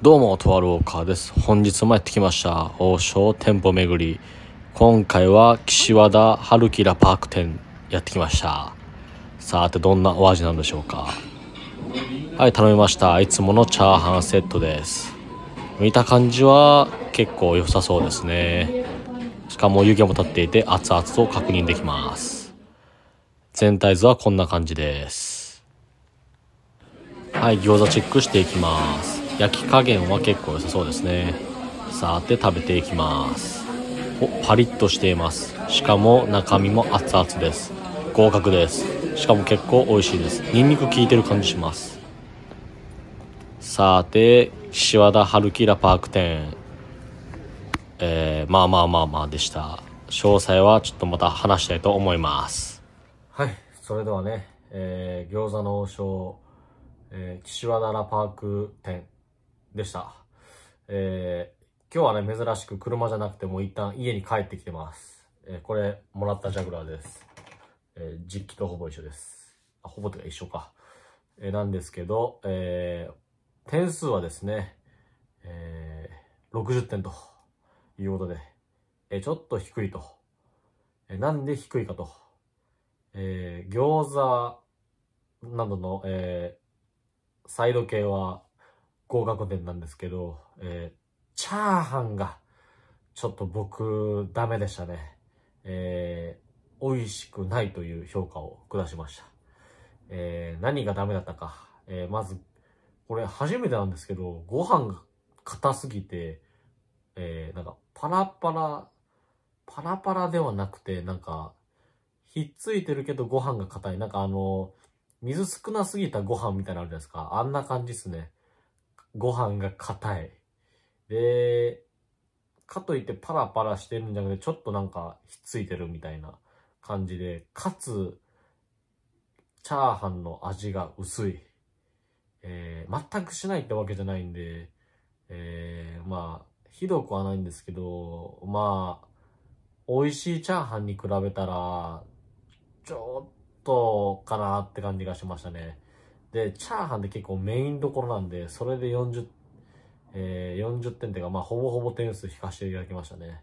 どうも、とあるおかです。本日もやってきました。王将店舗巡り。今回は岸和田春キラパーク店やってきました。さて、どんなお味なんでしょうか。はい、頼みました。いつものチャーハンセットです。見た感じは結構良さそうですね。しかも湯気も立っていて熱々と確認できます。全体図はこんな感じです。はい、餃子チェックしていきます。焼き加減は結構良さそうですねさて食べていきますおパリッとしていますしかも中身も熱々です合格ですしかも結構美味しいですニンニク効いてる感じしますさて岸和田春キラパーク店えー、まあまあまあまあでした詳細はちょっとまた話したいと思いますはいそれではね、えー、餃子の王将、えー、岸和田パーク店でした。えー、今日はね、珍しく車じゃなくてもう一旦家に帰ってきてます。えー、これ、もらったジャグラーです。えー、実機とほぼ一緒です。あ、ほぼというか一緒か。えー、なんですけど、えー、点数はですね、えー、60点ということで、えー、ちょっと低いと。えー、なんで低いかと。えー、餃子などの、えー、サイド系は合格点なんですけど、えー、チャーハンが、ちょっと僕、ダメでしたね。えー、美味しくないという評価を下しました。えー、何がダメだったか。えー、まず、これ初めてなんですけど、ご飯が硬すぎて、えー、なんか、パラパラ、パラパラではなくて、なんか、ひっついてるけどご飯が硬い。なんかあの、水少なすぎたご飯みたいなのあるじゃないですか。あんな感じっすね。ご飯が硬い。で、かといってパラパラしてるんじゃなくて、ちょっとなんかひっついてるみたいな感じで、かつ、チャーハンの味が薄い。えー、全くしないってわけじゃないんで、えー、まあ、ひどくはないんですけど、まあ、美味しいチャーハンに比べたら、ちょっとかなって感じがしましたね。で、チャーハンって結構メインどころなんで、それで40、えー、40点っていうか、まあ、ほぼほぼ点数引かせていただきましたね。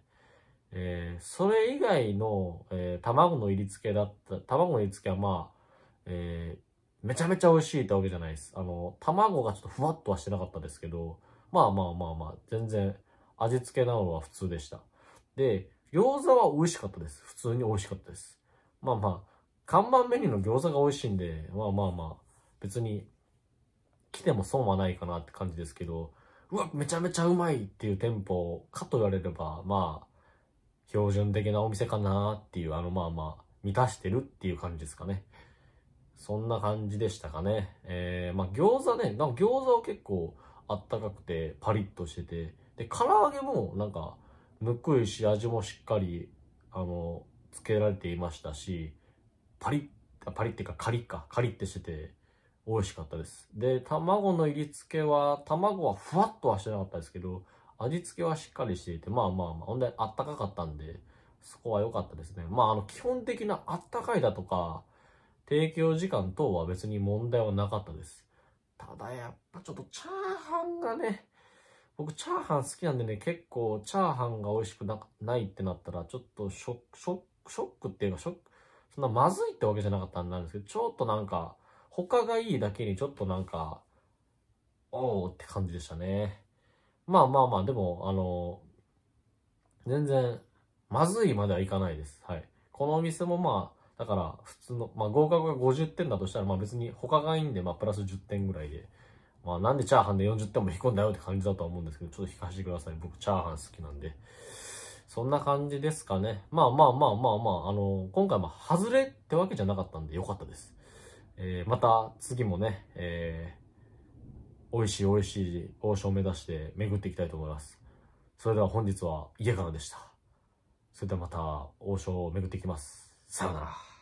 えー、それ以外の、えー、卵の入り付けだった、卵の入り付けはまあ、えー、めちゃめちゃ美味しいってわけじゃないです。あの、卵がちょっとふわっとはしてなかったですけど、まあまあまあまあ、全然味付けなのは普通でした。で、餃子は美味しかったです。普通に美味しかったです。まあまあ、看板メニューの餃子が美味しいんで、まあまあまあ、別に来ても損はないかなって感じですけど、うわ、めちゃめちゃうまいっていう店舗かと言われれば、まあ、標準的なお店かなっていう、あの、まあまあ、満たしてるっていう感じですかね。そんな感じでしたかね。えー、まあ餃子ね、なんか餃子は結構あったかくてパリッとしてて、で、唐揚げもなんか、ぬくいし味もしっかり、あの、つけられていましたし、パリッ、パリっていうかカリッか、カリッてしてて、美味しかったです。で、卵の入り付けは、卵はふわっとはしてなかったですけど、味付けはしっかりしていて、まあまあまあ、ほんであったかかったんで、そこは良かったですね。まあ、あの、基本的なあったかいだとか、提供時間等は別に問題はなかったです。ただやっぱちょっとチャーハンがね、僕チャーハン好きなんでね、結構チャーハンが美味しくなないってなったら、ちょっとショック、ショック、ショックっていうか、ショック、そんなまずいってわけじゃなかったんですけど、ちょっとなんか、他がいいだけにちょっとなんか、おおって感じでしたね。まあまあまあ、でも、あの、全然、まずいまではいかないです。はい。このお店もまあ、だから、普通の、まあ合格が50点だとしたら、まあ別に他がいいんで、まあプラス10点ぐらいで。まあなんでチャーハンで40点も引くんだよって感じだとは思うんですけど、ちょっと引かせてください。僕チャーハン好きなんで。そんな感じですかね。まあまあまあまあまあ、あの、今回も外れってわけじゃなかったんで良かったです。えー、また次もね、えー、美味しい美味しい王将を目指して巡っていきたいと思います。それでは本日は家からでした。それではまた王将を巡っていきます。さよなら。